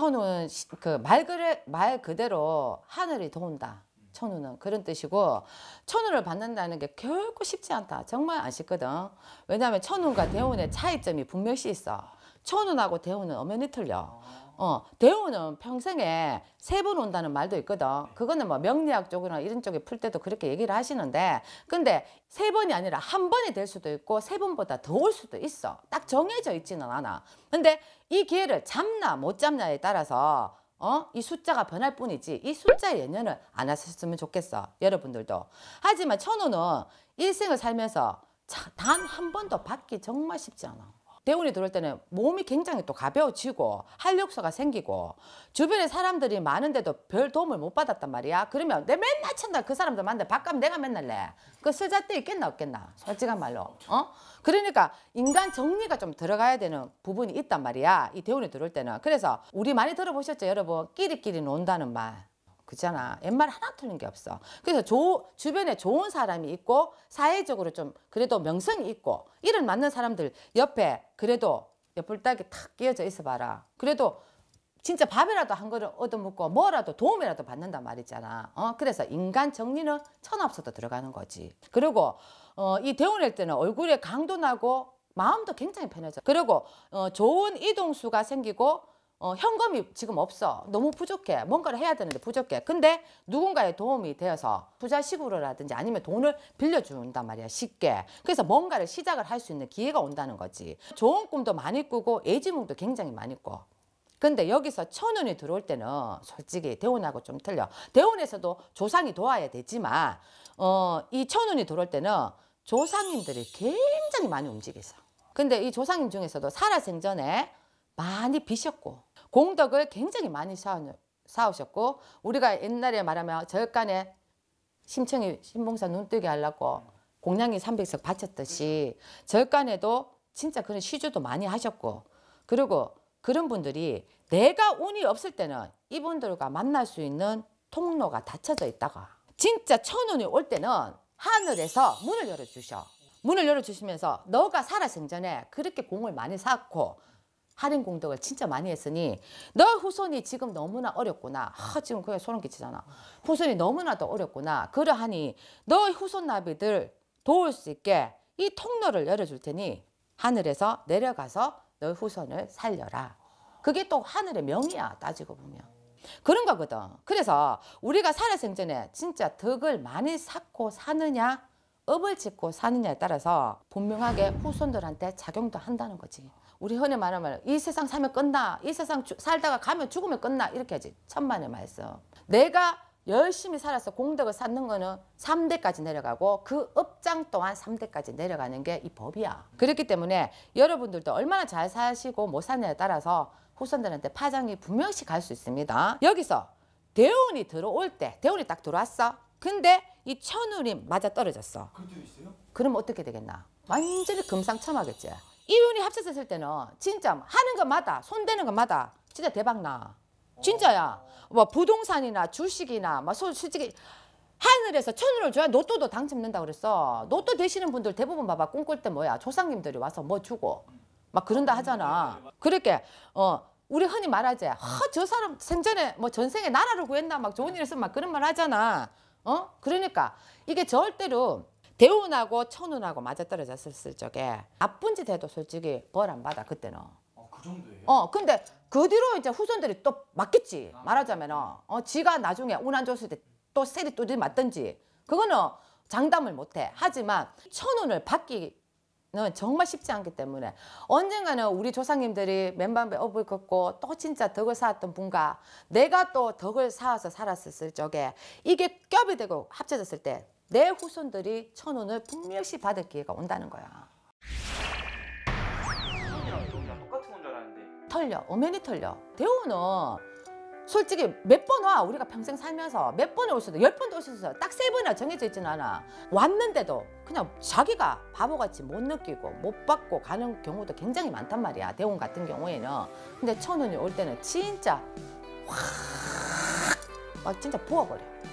천우는 그 말 그래, 말 그대로 하늘이 도운다. 천우는 그런 뜻이고 천우를 받는다는 게 결코 쉽지 않다. 정말 안 쉽거든. 왜냐하면 천우가 대운의 차이점이 분명히 있어. 천운하고 대운은 엄연히 틀려. 어, 대우는 평생에 세 번 온다는 말도 있거든. 그거는 뭐 명리학 쪽이나 이런 쪽에 풀 때도 그렇게 얘기를 하시는데 근데 세 번이 아니라 한 번이 될 수도 있고 세 번보다 더 올 수도 있어. 딱 정해져 있지는 않아. 근데 이 기회를 잡나 못 잡냐에 따라서 어? 이 숫자가 변할 뿐이지 이숫자의 연연을 안 하셨으면 좋겠어. 여러분들도. 하지만 천우는 일생을 살면서 단 한 번도 받기 정말 쉽지 않아. 대운이 들어올 때는 몸이 굉장히 또 가벼워지고 활력소가 생기고 주변에 사람들이 많은데도 별 도움을 못 받았단 말이야. 그러면 내 맨날 친다 그 사람들 만나 밥값 내가 맨날 내. 그 쓸잣데 있겠나 없겠나 솔직한 말로. 어? 그러니까 인간 정리가 좀 들어가야 되는 부분이 있단 말이야. 이 대운이 들어올 때는. 그래서 우리 많이 들어보셨죠 여러분 끼리끼리 논다는 말. 그잖아. 옛말 하나 틀린 게 없어. 그래서 조, 주변에 좋은 사람이 있고 사회적으로 좀 그래도 명성이 있고 이런 맞는 사람들 옆에 그래도 옆을 딱이 탁 끼어져 있어봐라. 그래도 진짜 밥이라도 한 그릇 얻어먹고 뭐라도 도움이라도 받는단 말이잖아. 어? 그래서 인간 정리는 천없어도 들어가는 거지. 그리고 어, 이 대운일 때는 얼굴에 강도 나고 마음도 굉장히 편해져. 그리고 어, 좋은 이동수가 생기고 어, 현금이 지금 없어. 너무 부족해. 뭔가를 해야 되는데 부족해. 근데 누군가의 도움이 되어서 부자식으로라든지 아니면 돈을 빌려준단 말이야. 쉽게. 그래서 뭔가를 시작을 할 수 있는 기회가 온다는 거지. 좋은 꿈도 많이 꾸고 애지몽도 굉장히 많이 꾸고. 근데 여기서 천운이 들어올 때는 솔직히 대운하고 좀 틀려. 대운에서도 조상이 도와야 되지만 어, 이 천운이 들어올 때는 조상님들이 굉장히 많이 움직여서 근데 이 조상님 중에서도 살아생전에 많이 비셨고 공덕을 굉장히 많이 쌓으셨고 우리가 옛날에 말하면 절간에 심청이 신봉사 눈뜨게 하려고 공양이 300석 바쳤듯이 절간에도 진짜 그런 시주도 많이 하셨고 그리고 그런 분들이 내가 운이 없을 때는 이분들과 만날 수 있는 통로가 닫혀져 있다가 진짜 천운이 올 때는 하늘에서 문을 열어주셔 문을 열어주시면서 너가 살아생전에 그렇게 공을 많이 쌓고 할인 공덕을 진짜 많이 했으니 너 후손이 지금 너무나 어렵구나. 아, 지금 그게 소름 끼치잖아. 후손이 너무나도 어렵구나. 그러하니 너 후손 나비들 도울 수 있게 이 통로를 열어줄 테니 하늘에서 내려가서 너 후손을 살려라. 그게 또 하늘의 명이야 따지고 보면. 그런 거거든. 그래서 우리가 살아생전에 진짜 덕을 많이 쌓고 사느냐 업을 짓고 사느냐에 따라서 분명하게 후손들한테 작용도 한다는 거지. 우리 흔히 말하면 이 세상 살면 끝나, 이 세상 주, 살다가 가면 죽으면 끝나 이렇게 하지. 천만의 말씀. 내가 열심히 살아서 공덕을 쌓는 거는 삼대까지 내려가고 그 업장 또한 삼대까지 내려가는 게 이 법이야. 그렇기 때문에 여러분들도 얼마나 잘 사시고 못 사느냐에 따라서 후손들한테 파장이 분명히 갈 수 있습니다. 여기서 대운이 들어올 때, 대운이 딱 들어왔어. 근데 이 천우림 맞아 떨어졌어. 그럼 어떻게 되겠나? 완전히 금상첨화겠지. 이윤이 합쳤을 때는 진짜 하는 거마다 손대는 거마다 진짜 대박 나. 진짜야. 뭐 부동산이나 주식이나 막 뭐 솔직히 하늘에서 천으로 줘야 노또도 당첨된다 그랬어. 노또 되시는 분들 대부분 봐봐 꿈꿀 때 뭐야 조상님들이 와서 뭐 주고 막 그런다 하잖아. 그렇게 어 우리 흔히 말하지. 허저 사람 생전에 뭐 전생에 나라를 구했나 막 좋은 일했으면막 그런 말 하잖아. 어? 그러니까 이게 절대로 대운하고 천운하고 맞아떨어졌을 적에 나쁜 짓 해도 솔직히 벌 안 받아 그때는. 어, 그 어, 근데 그 뒤로 이제 후손들이 또 맞겠지. 아, 말하자면 어, 지가 나중에 운 안 좋을 때 또 세리 또들 맞든지 그거는 장담을 못해. 하지만 천운을 받기 는 어, 정말 쉽지 않기 때문에 언젠가는 우리 조상님들이 맨밤에 업을 어, 걷고 뭐, 또 진짜 덕을 쌓았던 분과 내가 또 덕을 쌓아서 살았을 적에 이게 겹이 되고 합쳐졌을 때 내 후손들이 천원을 분명히 받을 기회가 온다는 거야. 털려, 엄연히 털려. 대우는 솔직히 몇 번 와 우리가 평생 살면서 몇 번에 올 수도 열 번도 올 수도 있어 요딱 세 번이나 정해져 있진 않아 왔는데도 그냥 자기가 바보같이 못 느끼고 못 받고 가는 경우도 굉장히 많단 말이야 대원 같은 경우에는 근데 천운이 올 때는 진짜 확 막 진짜 부어버려